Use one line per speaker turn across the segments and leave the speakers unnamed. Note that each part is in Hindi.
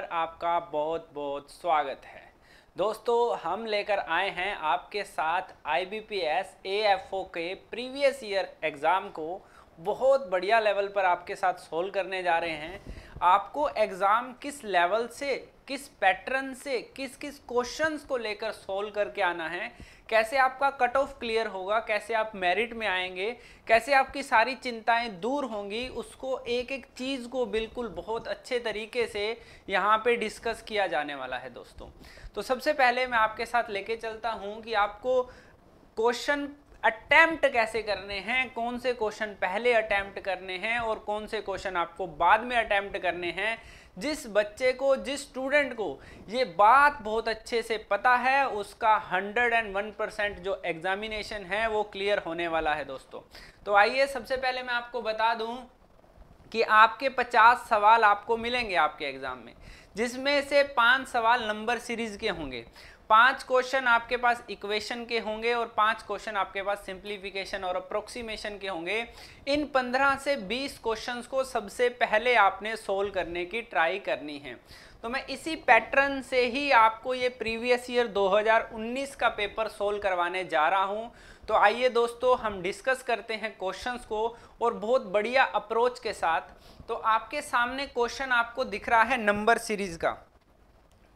पर आपका बहुत बहुत स्वागत है दोस्तों हम लेकर आए हैं आपके साथ I B P S A F O के प्रीवियस ईयर एग्ज़ाम को बहुत बढ़िया लेवल पर आपके साथ सोल्व करने जा रहे हैं आपको एग्ज़ाम किस लेवल से किस पैटर्न से किस किस क्वेश्चंस को लेकर सोल्व करके आना है कैसे आपका कट ऑफ क्लियर होगा कैसे आप मेरिट में आएंगे कैसे आपकी सारी चिंताएं दूर होंगी उसको एक एक चीज़ को बिल्कुल बहुत अच्छे तरीके से यहाँ पे डिस्कस किया जाने वाला है दोस्तों तो सबसे पहले मैं आपके साथ लेके चलता हूँ कि आपको क्वेश्चन अटैम्प्ट कैसे करने हैं कौन से क्वेश्चन पहले अटैम्प्ट करने हैं और कौन से क्वेश्चन आपको बाद में अटैम्प्ट करने हैं जिस बच्चे को जिस स्टूडेंट को ये बात बहुत अच्छे से पता है उसका 101 परसेंट जो एग्जामिनेशन है वो क्लियर होने वाला है दोस्तों तो आइए सबसे पहले मैं आपको बता दूं कि आपके 50 सवाल आपको मिलेंगे आपके एग्ज़ाम में जिसमें से पांच सवाल नंबर सीरीज़ के होंगे पांच क्वेश्चन आपके पास इक्वेशन के होंगे और पांच क्वेश्चन आपके पास सिंप्लीफिकेशन और अप्रोक्सीमेशन के होंगे इन पंद्रह से बीस क्वेश्चंस को सबसे पहले आपने सोल्व करने की ट्राई करनी है तो मैं इसी पैटर्न से ही आपको ये प्रीवियस ईयर 2019 का पेपर सोल्व करवाने जा रहा हूँ तो आइए दोस्तों हम डिस्कस करते हैं क्वेश्चंस को और बहुत बढ़िया अप्रोच के साथ तो आपके सामने क्वेश्चन आपको दिख रहा है नंबर सीरीज का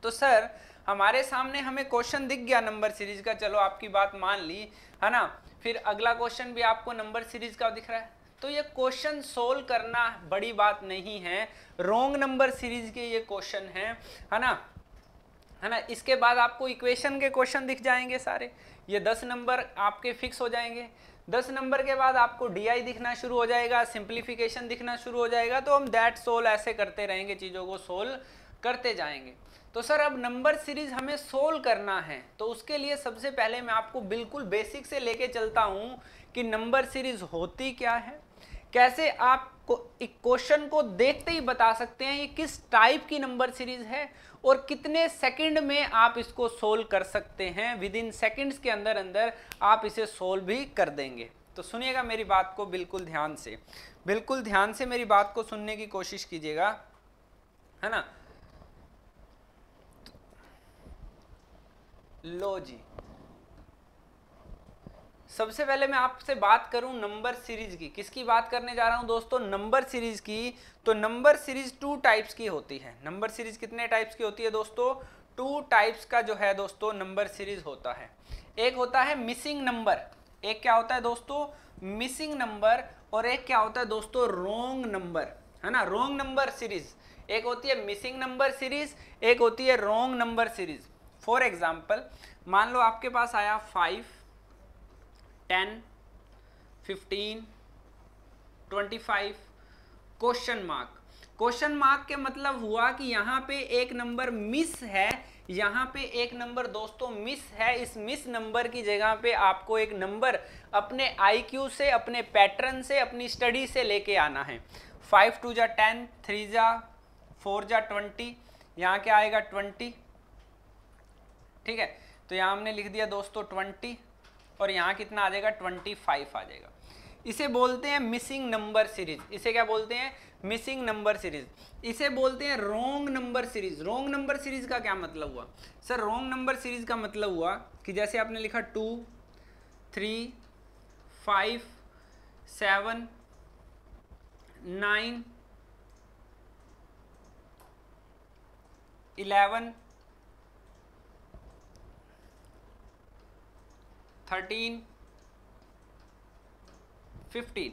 तो सर हमारे सामने हमें क्वेश्चन दिख गया नंबर सीरीज का चलो आपकी बात मान ली है ना फिर अगला क्वेश्चन भी आपको नंबर सीरीज का दिख रहा है तो ये क्वेश्चन सोल्व करना बड़ी बात नहीं है रोंग नंबर सीरीज के ये क्वेश्चन है है ना है ना इसके बाद आपको इक्वेशन के क्वेश्चन दिख जाएंगे सारे ये दस नंबर आपके फिक्स हो जाएंगे दस नंबर के बाद आपको डी आई दिखना शुरू हो जाएगा सिंप्लीफिकेशन दिखना शुरू हो जाएगा तो हम दैट सोल्व ऐसे करते रहेंगे चीज़ों को सोल्व करते जाएंगे तो सर अब नंबर सीरीज हमें सोल्व करना है तो उसके लिए सबसे पहले मैं आपको बिल्कुल बेसिक से लेके चलता हूँ कि नंबर सीरीज होती क्या है कैसे आप एक क्वेश्चन को देखते ही बता सकते हैं ये किस टाइप की नंबर सीरीज है और कितने सेकंड में आप इसको सोल्व कर सकते हैं विद इन सेकेंड्स के अंदर अंदर आप इसे सोल्व भी कर देंगे तो सुनिएगा मेरी बात को बिल्कुल ध्यान से बिल्कुल ध्यान से मेरी बात को सुनने की कोशिश कीजिएगा है ना लो जी सबसे पहले मैं आपसे बात करूं नंबर सीरीज की किसकी बात करने जा रहा हूं दोस्तों नंबर सीरीज की तो नंबर सीरीज टू टाइप्स की होती है नंबर सीरीज कितने टाइप्स की होती है दोस्तों टू टाइप्स का जो है दोस्तों नंबर सीरीज होता है एक होता है मिसिंग नंबर एक क्या होता है दोस्तों मिसिंग नंबर और एक क्या होता है दोस्तों रोंग नंबर है ना रोंग नंबर सीरीज एक होती है मिसिंग नंबर सीरीज एक होती है wrong number series for example मान लो आपके पास आया five ten fifteen twenty five question mark question mark के मतलब हुआ कि यहाँ पे एक नंबर मिस है यहाँ पे एक नंबर दोस्तों मिस है इस मिस नंबर की जगह पे आपको एक नंबर अपने आईक्यू से अपने पैटर्न से अपनी स्टडी से लेके आना है फाइव टू जा टेन थ्री जा फोर जा ट्वेंटी यहाँ क्या आएगा ट्वेंटी ठीक है तो यहाँ हमने लिख दिया दोस्तों ट्वेंटी और यहाँ कितना आ जाएगा ट्वेंटी फाइव आ जाएगा इसे बोलते हैं मिसिंग नंबर सीरीज इसे क्या बोलते हैं मिसिंग नंबर सीरीज इसे बोलते हैं wrong number series wrong number series का क्या मतलब हुआ सर रोंग नंबर सीरीज का मतलब हुआ कि जैसे आपने लिखा two three five seven nine eleven thirteen fifteen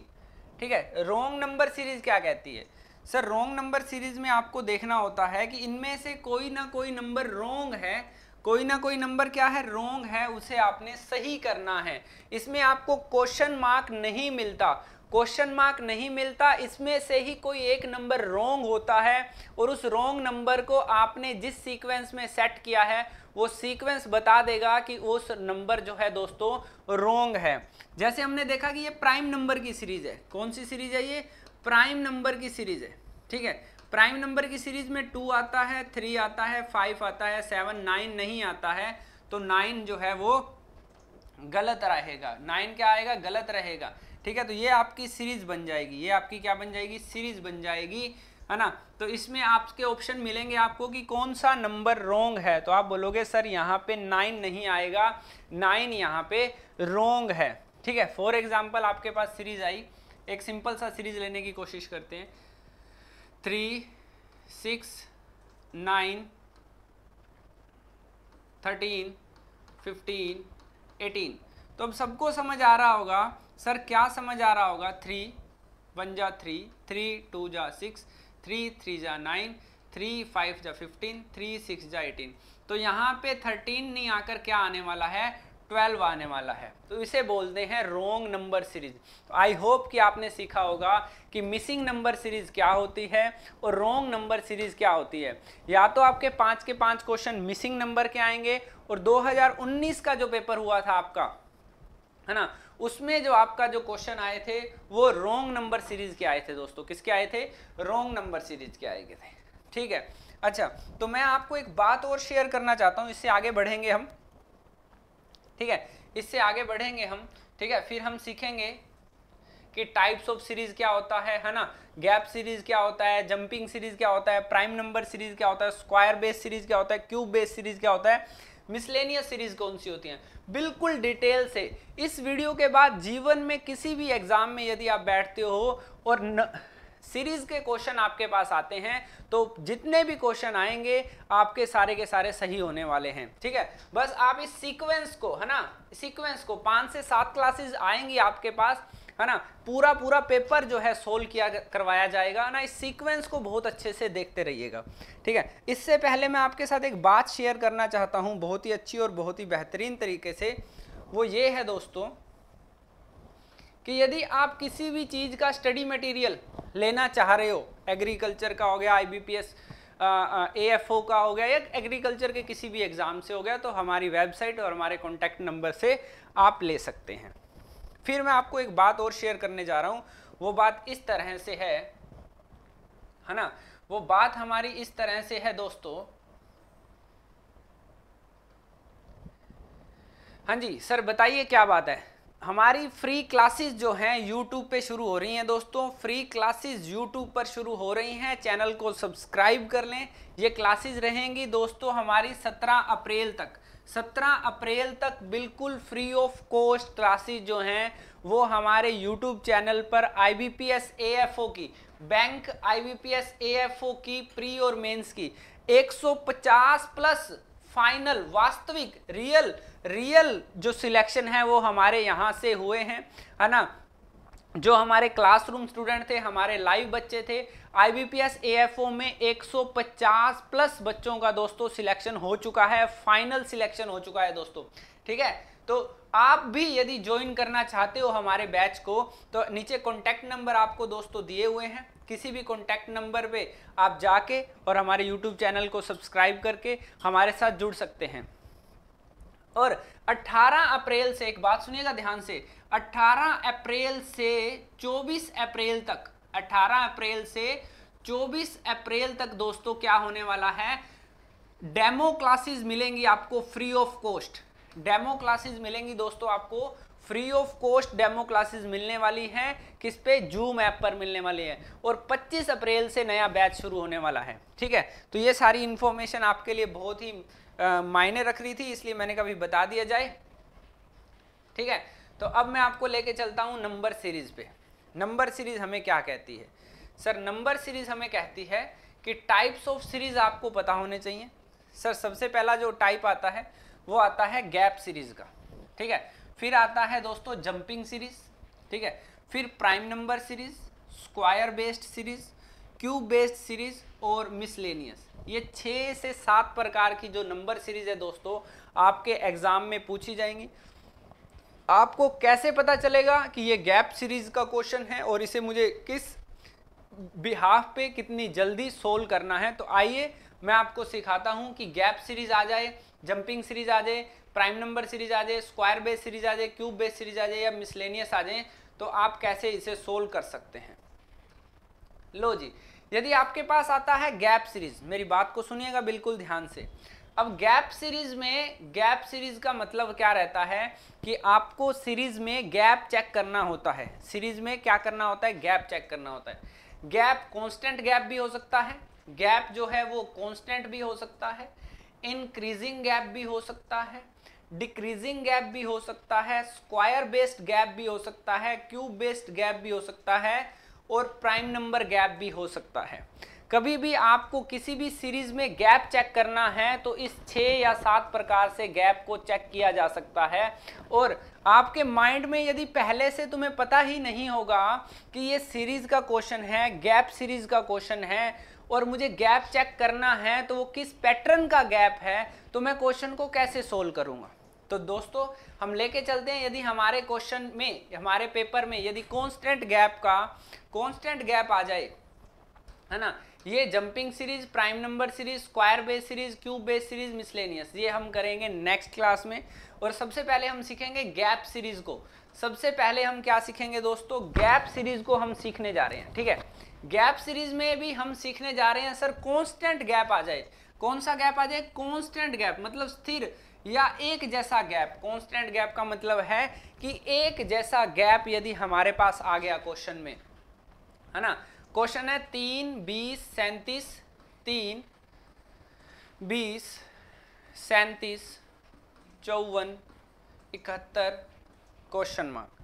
ठीक है रोंग नंबर सीरीज क्या कहती है सर रोंग नंबर सीरीज में आपको देखना होता है कि इनमें से कोई ना कोई नंबर रोंग है कोई ना कोई नंबर क्या है रोंग है उसे आपने सही करना है इसमें आपको क्वेश्चन मार्क नहीं मिलता क्वेश्चन मार्क नहीं मिलता इसमें से ही कोई एक नंबर रोंग होता है और उस रोंग नंबर को आपने जिस सीक्वेंस में सेट किया है वो सीक्वेंस बता देगा कि उस नंबर जो है दोस्तों रोंग है जैसे हमने देखा कि ये प्राइम नंबर की सीरीज है कौन सी सीरीज है ये प्राइम नंबर की सीरीज है ठीक है प्राइम नंबर की सीरीज में टू आता है थ्री आता है फाइव आता है सेवन नाइन नहीं आता है तो नाइन जो है वो गलत रहेगा नाइन क्या आएगा गलत रहेगा ठीक है तो ये आपकी सीरीज बन जाएगी ये आपकी क्या बन जाएगी सीरीज बन जाएगी है ना तो इसमें आपके ऑप्शन मिलेंगे आपको कि कौन सा नंबर रोंग है तो आप बोलोगे सर यहाँ पे नाइन नहीं आएगा नाइन यहाँ पे रोंग है ठीक है फॉर एग्जाम्पल आपके पास सीरीज आई एक सिंपल सा सीरीज लेने की कोशिश करते हैं three six nine thirteen fifteen eighteen तो अब सबको समझ आ रहा होगा सर क्या समझ आ रहा होगा थ्री वन जा थ्री थ्री टू जा सिक्स थ्री थ्री जा नाइन थ्री फाइव जा फिफ्टीन थ्री सिक्स जा एटीन तो यहाँ पे थर्टीन नहीं आकर क्या आने वाला है ट्वेल्व आने वाला है तो इसे बोलते हैं रोंग नंबर सीरीज तो आई होप कि आपने सीखा होगा कि मिसिंग नंबर सीरीज क्या होती है और रोंग नंबर सीरीज क्या होती है या तो आपके पाँच के पाँच क्वेश्चन मिसिंग नंबर के आएंगे और 2019 का जो पेपर हुआ था आपका है ना उसमें जो आपका जो क्वेश्चन आए थे वो रोंग नंबर सीरीज के आए थे दोस्तों किसके आए थे रोंग नंबर सीरीज के आए थे ठीक है अच्छा तो मैं आपको एक बात और शेयर करना चाहता हूँ इससे आगे बढ़ेंगे हम ठीक है इससे आगे बढ़ेंगे हम ठीक है फिर हम सीखेंगे कि टाइप्स ऑफ सीरीज क्या होता है है ना गैप सीरीज क्या होता है जंपिंग सीरीज क्या होता है प्राइम नंबर सीरीज क्या होता है स्क्वायर बेस सीरीज क्या होता है क्यूब बेस सीरीज क्या होता है मिसलेनियस सीरीज कौन सी होती हैं बिल्कुल डिटेल से इस वीडियो के बाद जीवन में किसी भी एग्जाम में यदि आप बैठते हो और न, सीरीज के क्वेश्चन आपके पास आते हैं तो जितने भी क्वेश्चन आएंगे आपके सारे के सारे सही होने वाले हैं ठीक है बस आप इस सीक्वेंस को है ना सीक्वेंस को पाँच से सात क्लासेस आएंगी आपके पास है ना पूरा पूरा पेपर जो है सोल्व किया करवाया जाएगा ना इस सीक्वेंस को बहुत अच्छे से देखते रहिएगा ठीक है इससे पहले मैं आपके साथ एक बात शेयर करना चाहता हूँ बहुत ही अच्छी और बहुत ही बेहतरीन तरीके से वो ये है दोस्तों कि यदि आप किसी भी चीज़ का स्टडी मटेरियल लेना चाह रहे हो एग्रीकल्चर का हो गया आईबीपीएस ए एफ ओ का हो गया या एग्रीकल्चर के किसी भी एग्ज़ाम से हो गया तो हमारी वेबसाइट और हमारे कॉन्टैक्ट नंबर से आप ले सकते हैं फिर मैं आपको एक बात और शेयर करने जा रहा हूँ वो बात इस तरह से है है ना वो बात हमारी इस तरह से है दोस्तों हाँ जी सर बताइए क्या बात है हमारी फ्री क्लासेस जो हैं यूट्यूब पे शुरू हो रही हैं दोस्तों फ्री क्लासेस यूट्यूब पर शुरू हो रही हैं चैनल को सब्सक्राइब कर लें ये क्लासेस रहेंगी दोस्तों हमारी 17 अप्रैल तक सत्रह अप्रैल तक बिल्कुल फ्री ऑफ कॉस्ट क्लासेस जो हैं वो हमारे यूट्यूब चैनल पर I B P S A F O की bank I B P S A F O की प्री और मेंस की एक सौ पचास प्लस फाइनल वास्तविक रियल रियल जो सिलेक्शन है वो हमारे यहाँ से हुए हैं है ना जो हमारे क्लासरूम स्टूडेंट थे हमारे लाइव बच्चे थे आईबीपीएस एएफओ में 150 प्लस बच्चों का दोस्तों सिलेक्शन हो चुका है फाइनल सिलेक्शन हो चुका है दोस्तों ठीक है तो आप भी यदि ज्वाइन करना चाहते हो हमारे बैच को तो नीचे कॉन्टैक्ट नंबर आपको दोस्तों दिए हुए हैं किसी भी कॉन्टैक्ट नंबर पे आप जाके और हमारे यूट्यूब चैनल को सब्सक्राइब करके हमारे साथ जुड़ सकते हैं और 18 अप्रैल से एक बात सुनिएगा ध्यान से 18 अप्रैल से 24 अप्रैल तक 18 अप्रैल से 24 अप्रैल तक दोस्तों क्या होने वाला है डेमो क्लासेस मिलेंगी आपको free of cost demo classes मिलेंगी दोस्तों आपको free of cost demo classes मिलने वाली हैं किस पे जूम ऐप पर मिलने वाली है और 25 अप्रैल से नया बैच शुरू होने वाला है ठीक है तो ये सारी इन्फॉर्मेशन आपके लिए बहुत ही मायने रख रही थी इसलिए मैंने कभी बता दिया जाए ठीक है तो अब मैं आपको लेके चलता हूँ नंबर सीरीज पे नंबर सीरीज हमें क्या कहती है सर नंबर सीरीज हमें कहती है कि टाइप्स ऑफ सीरीज आपको पता होने चाहिए सर सबसे पहला जो टाइप आता है वो आता है गैप सीरीज का ठीक है फिर आता है दोस्तों जंपिंग सीरीज ठीक है फिर prime number series square based series cube based series और मिसलेनियस ये छः से सात प्रकार की जो नंबर सीरीज है दोस्तों आपके एग्जाम में पूछी जाएंगी आपको कैसे पता चलेगा कि ये गैप सीरीज का क्वेश्चन है और इसे मुझे किस बिहाफ पे कितनी जल्दी सोल्व करना है तो आइए मैं आपको सिखाता हूँ कि गैप सीरीज आ जाए जंपिंग सीरीज आ जाए प्राइम नंबर सीरीज आ जाए स्क्वायर बेस सीरीज आ जाए क्यूब बेस सीरीज आ जाए या मिसलेनियस आ जाए तो आप कैसे इसे सोल्व कर सकते हैं लो जी यदि आपके पास आता है गैप सीरीज मेरी बात को सुनिएगा बिल्कुल ध्यान से अब गैप सीरीज में गैप सीरीज का मतलब क्या रहता है कि आपको सीरीज में गैप चेक करना होता है सीरीज में क्या करना होता है गैप चेक करना होता है गैप कांस्टेंट गैप भी हो सकता है गैप जो है वो कांस्टेंट भी हो सकता है इंक्रीजिंग गैप भी हो सकता है डिक्रीजिंग गैप भी हो सकता है स्क्वायर बेस्ड गैप भी हो सकता है क्यूब बेस्ड गैप भी हो सकता है और प्राइम नंबर गैप भी हो सकता है कभी भी आपको किसी भी सीरीज में गैप चेक करना है तो इस छः या सात प्रकार से गैप को चेक किया जा सकता है और आपके माइंड में यदि पहले से तुम्हें पता ही नहीं होगा कि ये सीरीज़ का क्वेश्चन है गैप सीरीज़ का क्वेश्चन है और मुझे गैप चेक करना है तो वो किस पैटर्न का गैप है तो मैं क्वेश्चन को कैसे सोल्व करूँगा तो दोस्तों हम लेके चलते हैं यदि हमारे क्वेश्चन में हमारे पेपर में यदि कॉन्स्टेंट गैप का कॉन्स्टेंट गैप आ जाए है ना ये jumping series prime number series square base series cube base series miscellaneous ये हम करेंगे नेक्स्ट क्लास में और सबसे पहले हम सीखेंगे गैप सीरीज को सबसे पहले हम क्या सीखेंगे दोस्तों गैप सीरीज को हम सीखने जा रहे हैं ठीक है गैप सीरीज में भी हम सीखने जा रहे हैं सर कॉन्स्टेंट गैप आ जाए कौन सा गैप आ जाए कॉन्स्टेंट गैप मतलब स्थिर या एक जैसा गैप कॉन्स्टेंट गैप का मतलब है कि एक जैसा गैप यदि हमारे पास आ गया क्वेश्चन में है ना क्वेश्चन है तीन बीस सैंतीस तीन बीस सैंतीस चौवन इकहत्तर क्वेश्चन मार्क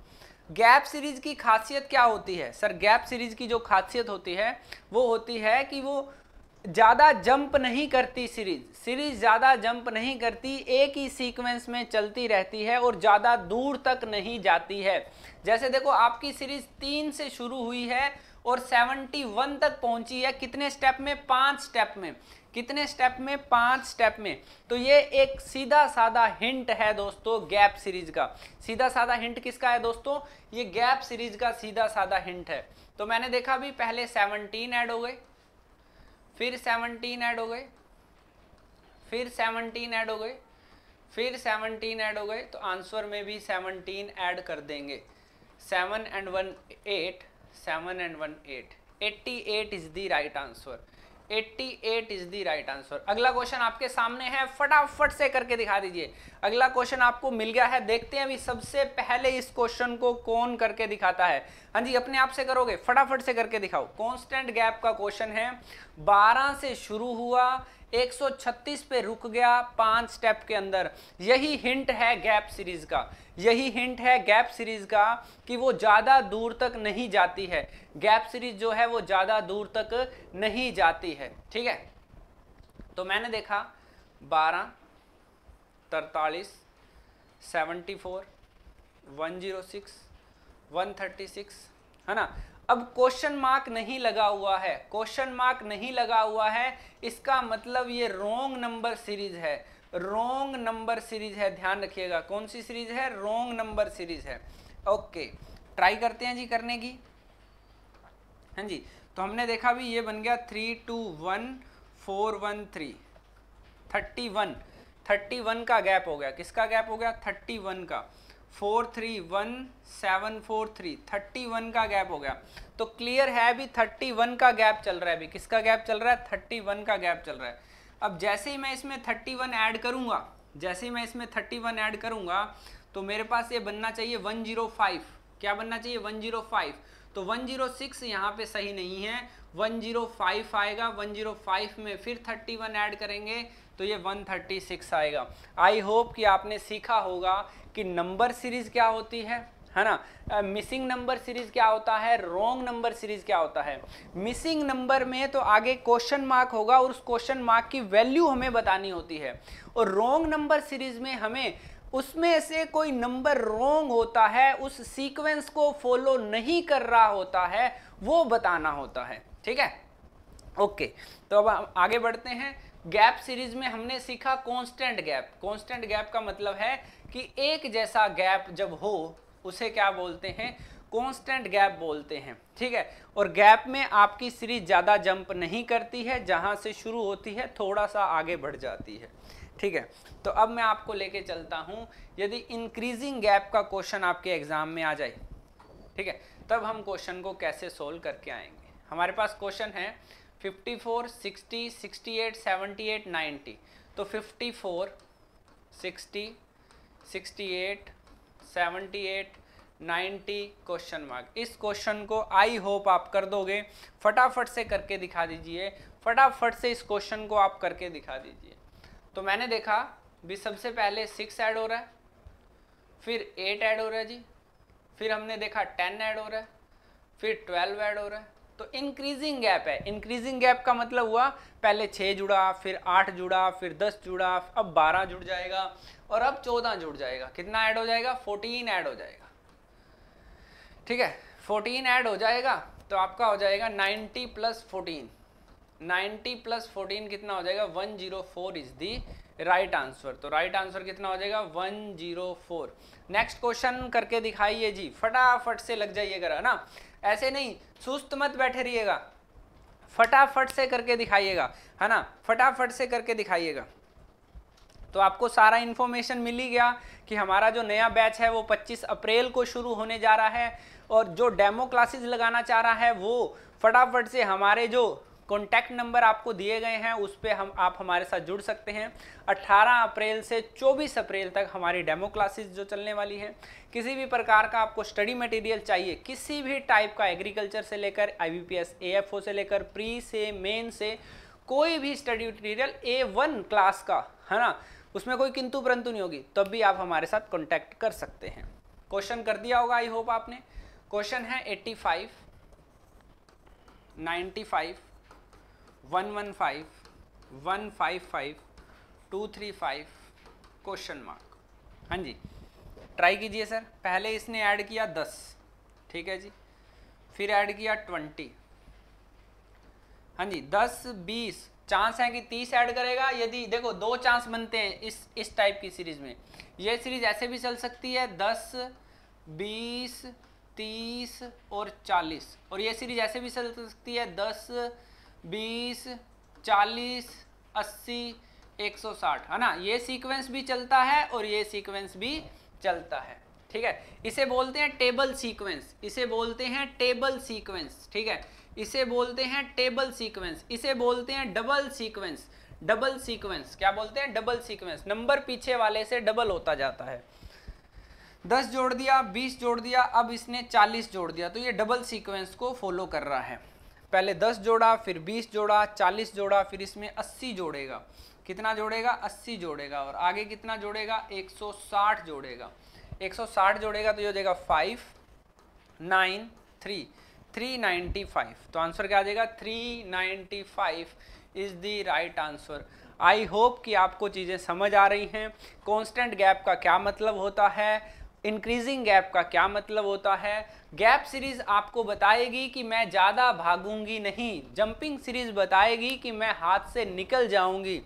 गैप सीरीज की खासियत क्या होती है सर गैप सीरीज की जो खासियत होती है वो होती है कि वो ज़्यादा जंप नहीं करती सीरीज सीरीज ज़्यादा जंप नहीं करती एक ही सीक्वेंस में चलती रहती है और ज़्यादा दूर तक नहीं जाती है जैसे देखो आपकी सीरीज तीन से शुरू हुई है और 71 तक पहुंची है कितने स्टेप में पांच स्टेप में कितने स्टेप में पांच स्टेप में तो ये एक सीधा साधा हिंट है दोस्तों गैप सीरीज का सीधा साधा हिंट किसका है दोस्तों ये गैप सीरीज का सीधा साधा हिंट है तो मैंने देखा भी पहले 17 ऐड हो गए फिर सेवनटीन ऐड हो गए फिर सेवनटीन ऐड हो गए फिर सेवनटीन ऐड हो गए तो आंसर में भी सेवनटीन ऐड कर देंगे seven and one eight seven and one eight eighty eight is the right answer 88 is the right answer अगला क्वेश्चन आपके सामने है फटाफट से करके दिखा दीजिए अगला क्वेश्चन आपको मिल गया है देखते हैं अभी सबसे पहले इस क्वेश्चन को कौन करके दिखाता है हाँ जी अपने आप से करोगे फटाफट से करके दिखाओ कॉन्स्टेंट गैप का क्वेश्चन है 12 से शुरू हुआ 136 पे रुक गया पांच स्टेप के अंदर यही हिंट है गैप सीरीज का यही हिंट है गैप सीरीज का कि वो ज़्यादा दूर तक नहीं जाती है गैप सीरीज जो है वो ज़्यादा दूर तक नहीं जाती है ठीक है तो मैंने देखा बारह तरतालीस seventy four one zero six one thirty six है ना अब क्वेश्चन मार्क नहीं लगा हुआ है क्वेश्चन मार्क नहीं लगा हुआ है इसका मतलब ये रोंग नंबर सीरीज है रोंग नंबर सीरीज है ध्यान रखिएगा कौन सी सीरीज है रोंग नंबर सीरीज है ओके ट्राई करते हैं जी करने की हाँ जी तो हमने देखा भी ये बन गया three two one four one three thirty one thirty one का गैप हो गया किसका गैप हो गया थर्टी वन का four three one seven four three thirty one का गैप हो गया तो क्लियर है भी थर्टी वन का गैप चल रहा है अभी किसका गैप चल रहा है थर्टी वन का गैप चल रहा है अब जैसे ही मैं इसमें थर्टी वन ऐड करूँगा जैसे ही मैं इसमें थर्टी वन ऐड करूँगा तो मेरे पास ये बनना चाहिए वन जीरो फाइव क्या बनना चाहिए वन जीरो फाइव तो वन जीरो सिक्स यहाँ पर सही नहीं है वन जीरो फाइव आएगा वन जीरो फाइव में फिर थर्टी वन ऐड करेंगे तो ये वन थर्टी सिक्स आएगा आई होप कि आपने सीखा होगा कि नंबर सीरीज क्या होती है है ना मिसिंग नंबर सीरीज क्या होता है रॉन्ग नंबर सीरीज क्या होता है मिसिंग नंबर में तो आगे क्वेश्चन मार्क होगा और उस क्वेश्चन मार्क की वैल्यू हमें बतानी होती है और रॉन्ग नंबर सीरीज में हमें उसमें से कोई नंबर रोंग होता है उस सीक्वेंस को फॉलो नहीं कर रहा होता है वो बताना होता है ठीक है ओके तो अब आगे बढ़ते हैं गैप सीरीज में हमने सीखा कांस्टेंट गैप कांस्टेंट गैप का मतलब है कि एक जैसा गैप जब हो उसे क्या बोलते हैं कांस्टेंट गैप बोलते हैं ठीक है और गैप में आपकी सीरीज ज़्यादा जंप नहीं करती है जहाँ से शुरू होती है थोड़ा सा आगे बढ़ जाती है ठीक है तो अब मैं आपको लेके चलता हूँ यदि इंक्रीजिंग गैप का क्वेश्चन आपके एग्ज़ाम में आ जाए ठीक है तब हम क्वेश्चन को कैसे सोल्व करके आएंगे हमारे पास क्वेश्चन है 54, 60, 68, 78, 90 तो 54, 60, नाइन्टी क्वेश्चन मार्क इस क्वेश्चन को आई होप आप कर दोगे फटाफट से करके दिखा दीजिए फटाफट से इस क्वेश्चन को आप करके दिखा दीजिए तो मैंने देखा भी सबसे पहले सिक्स ऐड हो रहा है फिर एट ऐड हो रहा है जी फिर हमने देखा टेन ऐड हो रहा है फिर ट्वेल्व ऐड हो रहा है तो इंक्रीजिंग गैप है इंक्रीजिंग गैप का मतलब हुआ पहले छः जुड़ा फिर आठ जुड़ा फिर दस जुड़ा अब बारह जुड़ जाएगा और अब चौदह जुड़ जाएगा कितना ऐड हो जाएगा फोर्टीन ऐड हो जाएगा ठीक है फोर्टीन ऐड हो जाएगा तो आपका हो जाएगा ninety plus fourteen ninety plus fourteen कितना हो जाएगा one zero four is the right answer तो राइट right आंसर कितना हो जाएगा one zero four next question करके दिखाइए जी फटाफट से लग जाइए करा ना ऐसे नहीं सुस्त मत बैठे रहिएगा फटाफट से करके दिखाइएगा है ना फटाफट से करके दिखाइएगा तो आपको सारा इन्फॉर्मेशन मिल ही गया कि हमारा जो नया बैच है वो 25 अप्रैल को शुरू होने जा रहा है और जो डेमो क्लासेस लगाना चाह रहा है वो फटाफट से हमारे जो कॉन्टैक्ट नंबर आपको दिए गए हैं उस पर हम आप हमारे साथ जुड़ सकते हैं 18 अप्रैल से 24 अप्रैल तक हमारी डेमो क्लासेस जो चलने वाली हैं किसी भी प्रकार का आपको स्टडी मटेरियल चाहिए किसी भी टाइप का एग्रीकल्चर से लेकर आई बी से लेकर प्री से मेन से कोई भी study material A one class का है ना उसमें कोई किंतु परंतु नहीं होगी तब भी आप हमारे साथ कॉन्टैक्ट कर सकते हैं क्वेश्चन कर दिया होगा आई होप आपने क्वेश्चन है 85, 95, one one five one five five two three five question mark हाँ जी ट्राई कीजिए सर पहले इसने ऐड किया दस ठीक है जी फिर ऐड किया ट्वेंटी हाँ जी दस बीस चांस है कि तीस ऐड करेगा यदि देखो दो चांस बनते हैं इस इस टाइप की सीरीज में ये सीरीज ऐसे भी चल सकती है दस बीस तीस और चालीस और ये सीरीज ऐसे भी चल सकती है दस बीस चालीस अस्सी एक सौ साठ है ना ये सीक्वेंस भी चलता है और ये सीक्वेंस भी चलता है ठीक है इसे बोलते हैं टेबल सीक्वेंस इसे बोलते हैं टेबल सीक्वेंस ठीक है इसे बोलते हैं टेबल सीक्वेंस इसे बोलते हैं डबल सीक्वेंस डबल सीक्वेंस क्या बोलते हैं डबल सीक्वेंस नंबर पीछे वाले से डबल होता जाता है दस जोड़ दिया बीस जोड़ दिया अब इसने चालीस जोड़ दिया तो ये डबल सीक्वेंस को फॉलो कर रहा है पहले 10 जोड़ा फिर 20 जोड़ा 40 जोड़ा फिर इसमें 80 जोड़ेगा कितना जोड़ेगा 80 जोड़ेगा और आगे कितना जोड़ेगा 160 जोड़ेगा 160 जोड़ेगा तो ये हो जाएगा five nine three three ninety five तो आंसर क्या आ जाएगा three ninety five is the right answer I hope कि आपको चीज़ें समझ आ रही हैं कॉन्स्टेंट गैप का क्या मतलब होता है इंक्रीजिंग गैप का क्या मतलब होता है गैप सीरीज आपको बताएगी कि मैं ज़्यादा भागूंगी नहीं जंपिंग सीरीज बताएगी कि मैं हाथ से निकल जाऊंगी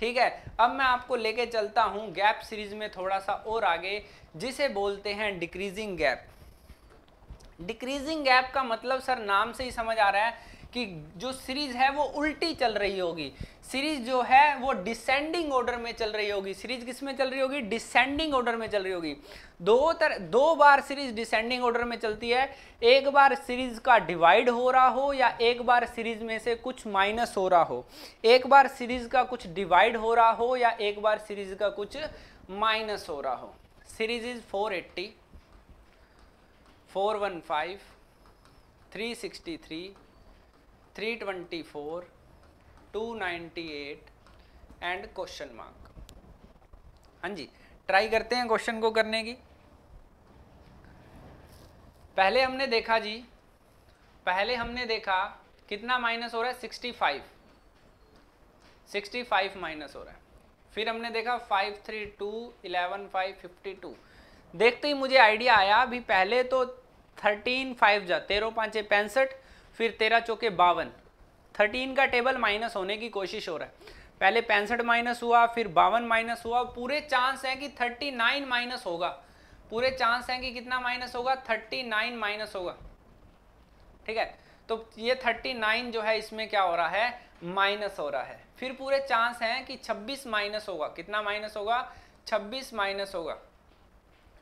ठीक है अब मैं आपको लेके चलता हूँ गैप सीरीज में थोड़ा सा और आगे जिसे बोलते हैं डिक्रीजिंग गैप डिक्रीजिंग गैप का मतलब सर नाम से ही समझ आ रहा है कि जो सीरीज है वो उल्टी चल रही होगी सीरीज जो है वो डिसेंडिंग ऑर्डर में चल रही होगी सीरीज किस में चल रही होगी डिसेंडिंग ऑर्डर में चल रही होगी दो तर दो बार सीरीज डिसेंडिंग ऑर्डर में चलती है एक बार सीरीज का डिवाइड हो रहा हो या एक बार सीरीज में से कुछ माइनस हो रहा हो एक बार सीरीज का कुछ डिवाइड हो रहा हो या एक बार सीरीज का कुछ माइनस हो रहा हो series is four eighty four one five three sixty three 324, 298 and question mark हाँ जी ट्राई करते हैं क्वेश्चन को करने की पहले हमने देखा जी पहले हमने देखा कितना माइनस हो रहा है sixty five sixty five minus हो रहा है फिर हमने देखा five three two eleven five fifty two देखते ही मुझे आइडिया आया अभी पहले तो थर्टीन फाइव जा तेरह पाँच पैंसठ फिर तेरह चौके बावन थर्टीन का टेबल माइनस होने की कोशिश हो रहा है पहले पैंसठ माइनस हुआ फिर बावन माइनस हुआ पूरे चांस हैं कि थर्टी नाइन माइनस होगा पूरे चांस हैं कि कितना माइनस होगा थर्टी नाइन माइनस होगा ठीक है तो ये थर्टी नाइन जो है इसमें क्या हो रहा है माइनस हो रहा है फिर पूरे चांस हैं कि छब्बीस माइनस होगा कितना माइनस होगा छब्बीस माइनस होगा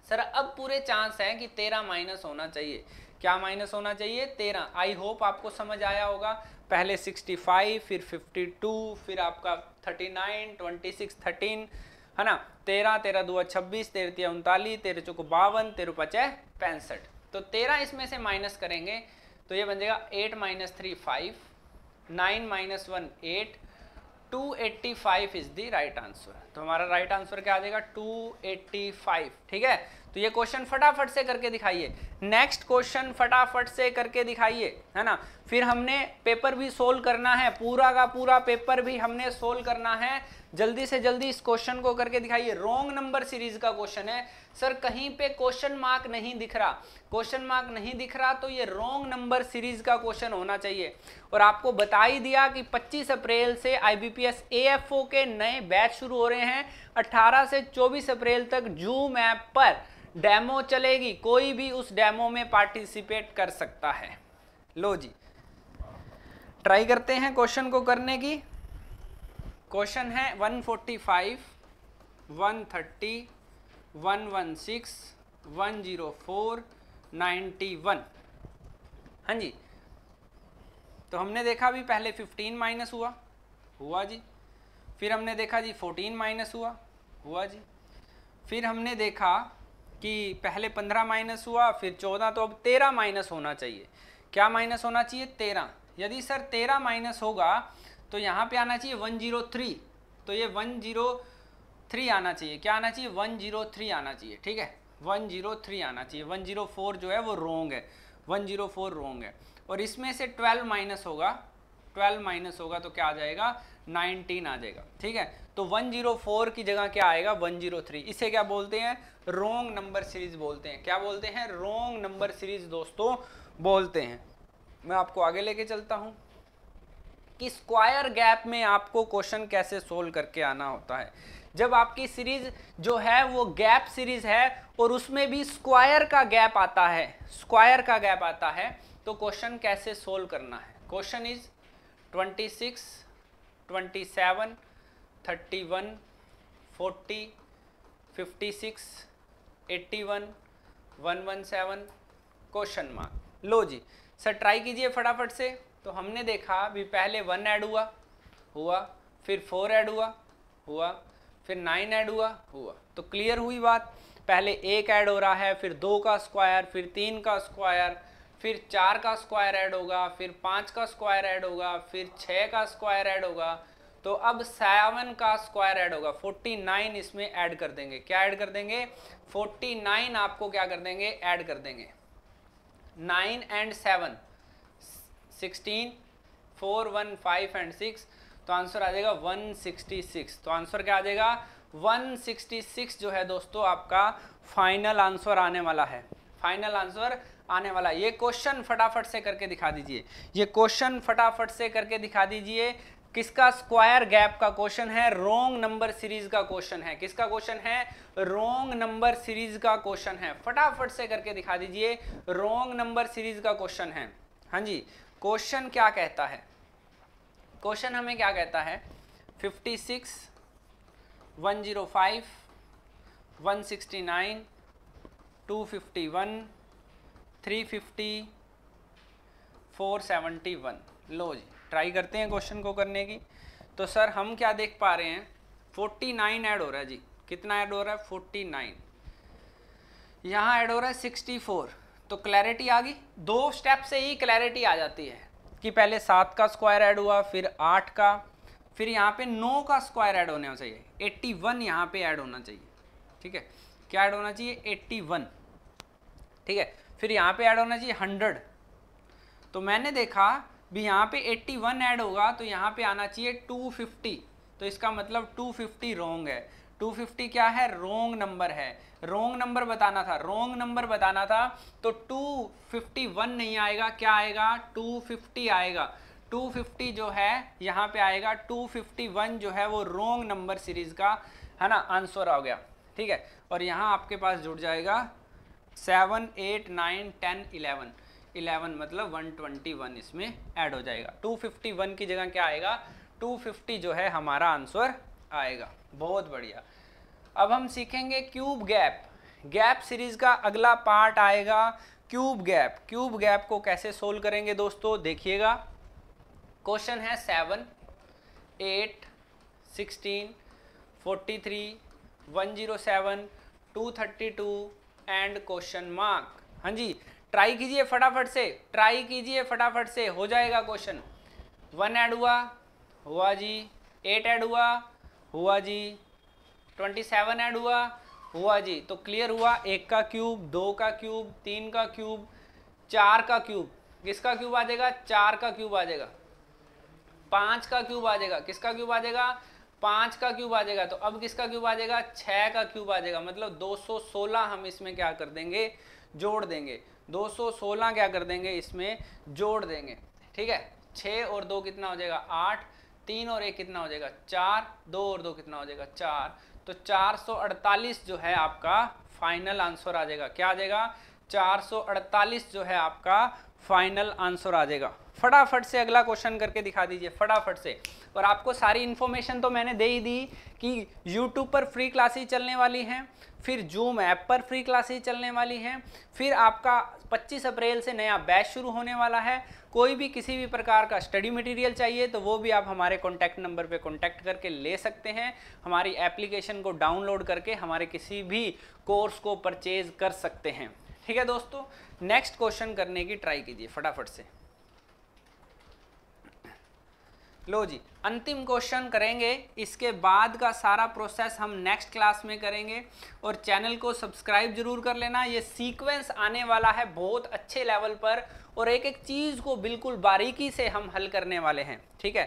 सर अब पूरे चांस हैं कि तेरह माइनस होना चाहिए क्या माइनस होना चाहिए तेरह आई होप आपको समझ आया होगा पहले 65 फिर 52 फिर आपका 39 26 13 है ना तेरह तेरह दो छब्बीस तेरह तिया उनतालीस तेरह चौको बावन तेरह पचे पैंसठ तो तेरह इसमें से माइनस करेंगे तो ये बन जाएगा eight minus three five nine minus one eight two eighty five is the right answer तो हमारा राइट आंसर क्या आ जाएगा टू एट्टी फाइव ठीक है तो ये क्वेश्चन फटाफट से करके दिखाइए नेक्स्ट क्वेश्चन फटाफट से करके दिखाइए है ना फिर हमने पेपर भी सोल्व करना है पूरा का पूरा पेपर भी हमने सोल्व करना है जल्दी से जल्दी इस क्वेश्चन को करके दिखाइए रॉन्ग नंबर सीरीज का क्वेश्चन है सर कहीं पे क्वेश्चन मार्क नहीं दिख रहा क्वेश्चन मार्क नहीं दिख रहा तो ये रॉन्ग नंबर सीरीज का क्वेश्चन होना चाहिए और आपको बता ही दिया कि 25 अप्रैल से आईबीपीएस एएफओ के नए बैच शुरू हो रहे हैं 18 से 24 अप्रैल तक जूम ऐप पर डेमो चलेगी कोई भी उस डेमो में पार्टिसिपेट कर सकता है लो जी ट्राई करते हैं क्वेश्चन को करने की क्वेश्चन है 145, 130, 116, 104, 91 हाँ जी तो हमने देखा भी पहले 15 माइनस हुआ हुआ जी फिर हमने देखा जी 14 माइनस हुआ हुआ जी फिर हमने देखा कि पहले पंद्रह माइनस हुआ फिर चौदह तो अब तेरह माइनस होना चाहिए क्या माइनस होना चाहिए तेरह यदि सर तेरह माइनस होगा तो यहाँ पे आना चाहिए वन जीरो थ्री तो ये वन जीरो थ्री आना चाहिए क्या आना चाहिए वन जीरो थ्री आना चाहिए ठीक है वन जीरो थ्री आना चाहिए वन जीरो फोर जो है वो रोंग है वन जीरो फोर रोंग है और इसमें से ट्वेल्व माइनस होगा 12 माइनस होगा तो क्या आ जाएगा 19 आ जाएगा ठीक है तो 104 की जगह क्या आएगा 103 इसे क्या बोलते हैं रोंग नंबर सीरीज बोलते हैं क्या बोलते हैं रोंग नंबर सीरीज दोस्तों बोलते हैं मैं आपको आगे लेके चलता हूं कि स्क्वायर गैप में आपको क्वेश्चन कैसे सोल्व करके आना होता है जब आपकी सीरीज जो है वो गैप सीरीज है और उसमें भी स्क्वायर का गैप आता है स्क्वायर का गैप आता है तो क्वेश्चन कैसे सोल्व करना है question is twenty six twenty seven thirty one forty fifty six eighty one one one seven question mark लो जी सर ट्राई कीजिए फटाफट से तो हमने देखा भी पहले वन ऐड हुआ हुआ फिर फोर ऐड हुआ हुआ फिर नाइन ऐड हुआ हुआ तो क्लियर हुई बात पहले एक ऐड हो रहा है फिर दो का स्क्वायर फिर तीन का स्क्वायर फिर चार का स्क्वायर ऐड होगा फिर पाँच का स्क्वायर ऐड होगा फिर छः का स्क्वायर ऐड होगा तो अब सेवन का स्क्वायर ऐड होगा फोर्टी नाइन इसमें ऐड कर देंगे क्या ऐड कर देंगे फोर्टी नाइन आपको क्या कर देंगे ऐड कर देंगे nine and seven sixteen four one five and six तो आंसर आ जाएगा वन सिक्सटी सिक्स तो आंसर क्या आ जाएगा वन सिक्सटी सिक्स जो है दोस्तों आपका फाइनल आंसर आने वाला है फाइनल आंसर आने वाला ये क्वेश्चन फटाफट से करके दिखा दीजिए ये क्वेश्चन फटाफट से करके दिखा दीजिए किसका स्क्वायर गैप का क्वेश्चन है रोंग नंबर सीरीज का क्वेश्चन है किसका क्वेश्चन है रोंग नंबर सीरीज का क्वेश्चन है फटाफट से करके दिखा दीजिए रोंग नंबर सीरीज का क्वेश्चन है हाँ जी क्वेश्चन क्या कहता है क्वेश्चन हमें क्या कहता है 56 105 169 251 three fifty four seventy one लो जी ट्राई करते हैं क्वेश्चन को करने की तो सर हम क्या देख पा रहे हैं फोर्टी नाइन ऐड हो रहा है जी कितना ऐड हो रहा है फोर्टी नाइन यहाँ ऐड हो रहा है सिक्सटी फोर तो क्लैरिटी आ गई दो स्टेप से ही क्लैरिटी आ जाती है कि पहले सात का स्क्वायर ऐड हुआ फिर आठ का फिर यहाँ पे नौ का स्क्वायर ऐड होना चाहिए एट्टी वन यहाँ पे ऐड होना चाहिए ठीक है क्या ऐड होना चाहिए एट्टी वन ठीक है फिर यहाँ पे ऐड होना चाहिए हंड्रेड तो मैंने देखा भी यहाँ पे वन ऐड होगा तो यहाँ पे आना चाहिए टू फिफ्टी तो इसका मतलब टू फिफ्टी रोंग है टू फिफ्टी क्या है रोंग नंबर है रोंग नंबर बताना था रोंग नंबर बताना था तो टू फिफ्टी वन नहीं आएगा क्या आएगा टू फिफ्टी आएगा 250 जो है यहाँ पे आएगा 251 जो है वो रोंग नंबर सीरीज का है ना आंसर आ गया ठीक है और यहाँ आपके पास जुड़ जाएगा seven eight nine ten eleven eleven मतलब वन ट्वेंटी वन इसमें ऐड हो जाएगा टू फिफ्टी वन की जगह क्या आएगा टू फिफ्टी जो है हमारा आंसर आएगा बहुत बढ़िया अब हम सीखेंगे क्यूब गैप गैप सीरीज का अगला पार्ट आएगा क्यूब गैप क्यूब गैप को कैसे सोल्व करेंगे दोस्तों देखिएगा क्वेश्चन है seven eight sixteen forty three one zero seven two thirty two and question mark हाँ जी ट्राई कीजिए फटाफट से ट्राई कीजिए फटाफट से हो जाएगा क्वेश्चन वन ऐड हुआ हुआ जी एट ऐड हुआ हुआ जी ट्वेंटी सेवन ऐड हुआ हुआ जी तो क्लियर हुआ एक का क्यूब दो का क्यूब तीन का क्यूब चार का क्यूब किसका क्यूब आ जाएगा चार का क्यूब आ जाएगा पाँच का क्यूब आ जाएगा किसका क्यूब आ जाएगा पाँच का क्यूब आ जाएगा तो अब किसका क्यूब आ जाएगा छः का क्यूब आ जाएगा मतलब 216 हम इसमें क्या कर देंगे जोड़ देंगे 216 क्या कर देंगे इसमें जोड़ देंगे ठीक है छ और दो कितना हो जाएगा आठ तीन और एक कितना हो जाएगा चार दो और दो कितना हो जाएगा चार तो 448 जो है आपका फाइनल आंसर आ जाएगा क्या आ जाएगा 448 जो है आपका फाइनल आंसर आ जाएगा फटाफट से अगला क्वेश्चन करके दिखा दीजिए फटाफट से और आपको सारी इन्फॉर्मेशन तो मैंने दे ही दी कि यूट्यूब पर फ्री क्लासेज चलने वाली हैं फिर जूम ऐप पर फ्री क्लासेज चलने वाली हैं फिर आपका 25 अप्रैल से नया बैच शुरू होने वाला है कोई भी किसी भी प्रकार का स्टडी मटेरियल चाहिए तो वो भी आप हमारे कॉन्टैक्ट नंबर पे कॉन्टैक्ट करके ले सकते हैं हमारी एप्लीकेशन को डाउनलोड करके हमारे किसी भी कोर्स को परचेज कर सकते हैं ठीक है दोस्तों नेक्स्ट क्वेश्चन करने की ट्राई कीजिए फटाफट से लो जी अंतिम क्वेश्चन करेंगे इसके बाद का सारा प्रोसेस हम नेक्स्ट क्लास में करेंगे और चैनल को सब्सक्राइब जरूर कर लेना ये सीक्वेंस आने वाला है बहुत अच्छे लेवल पर और एक एक चीज़ को बिल्कुल बारीकी से हम हल करने वाले हैं ठीक है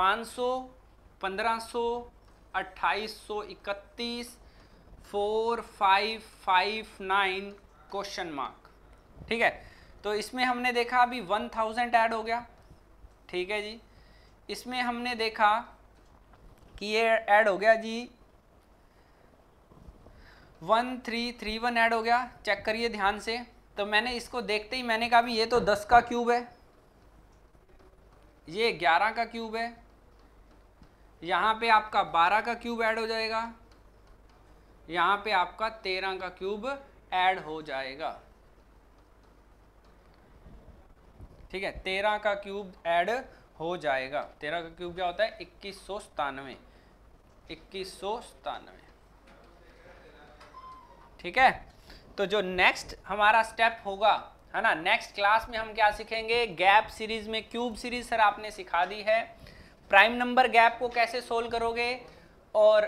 500 1500 2831 four five five nine question mark ठीक है तो इसमें हमने देखा अभी वन थाउजेंड ऐड हो गया ठीक है जी इसमें हमने देखा कि ये ऐड हो गया जी one three three one add हो गया चेक करिए ध्यान से तो मैंने इसको देखते ही मैंने कहा भी ये तो दस का क्यूब है ये ग्यारह का क्यूब है यहाँ पे आपका बारह का क्यूब ऐड हो जाएगा यहाँ पे आपका तेरह का क्यूब ऐड हो जाएगा ठीक है तेरह का क्यूब ऐड हो जाएगा तेरह का क्यूब क्या होता है इक्कीस सौ सतानवे इक्कीस सौ सतानवे ठीक है तो जो नेक्स्ट हमारा स्टेप होगा है ना नेक्स्ट क्लास में हम क्या सीखेंगे गैप सीरीज में क्यूब सीरीज सर आपने सिखा दी है प्राइम नंबर गैप को कैसे सोल्व करोगे और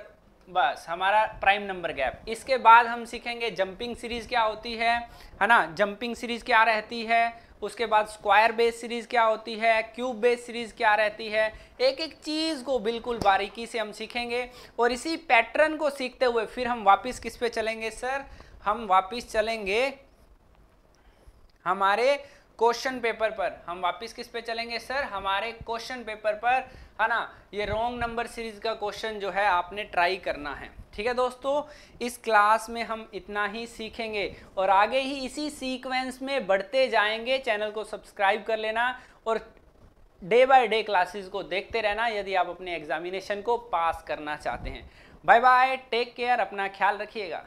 बस हमारा प्राइम नंबर गैप इसके बाद हम सीखेंगे जंपिंग सीरीज क्या होती है है ना जंपिंग सीरीज क्या रहती है उसके बाद स्क्वायर बेस सीरीज क्या होती है क्यूब बेस सीरीज क्या रहती है एक एक चीज़ को बिल्कुल बारीकी से हम सीखेंगे और इसी पैटर्न को सीखते हुए फिर हम वापस किस पे चलेंगे सर हम वापस चलेंगे हमारे क्वेश्चन पेपर पर हम वापस किस पे चलेंगे सर हमारे क्वेश्चन पेपर पर है ना ये रॉन्ग नंबर सीरीज का क्वेश्चन जो है आपने ट्राई करना है ठीक है दोस्तों इस क्लास में हम इतना ही सीखेंगे और आगे ही इसी सीक्वेंस में बढ़ते जाएंगे चैनल को सब्सक्राइब कर लेना और डे बाय डे क्लासेस को देखते रहना यदि आप अपने एग्जामिनेशन को पास करना चाहते हैं बाय बाय टेक केयर अपना ख्याल रखिएगा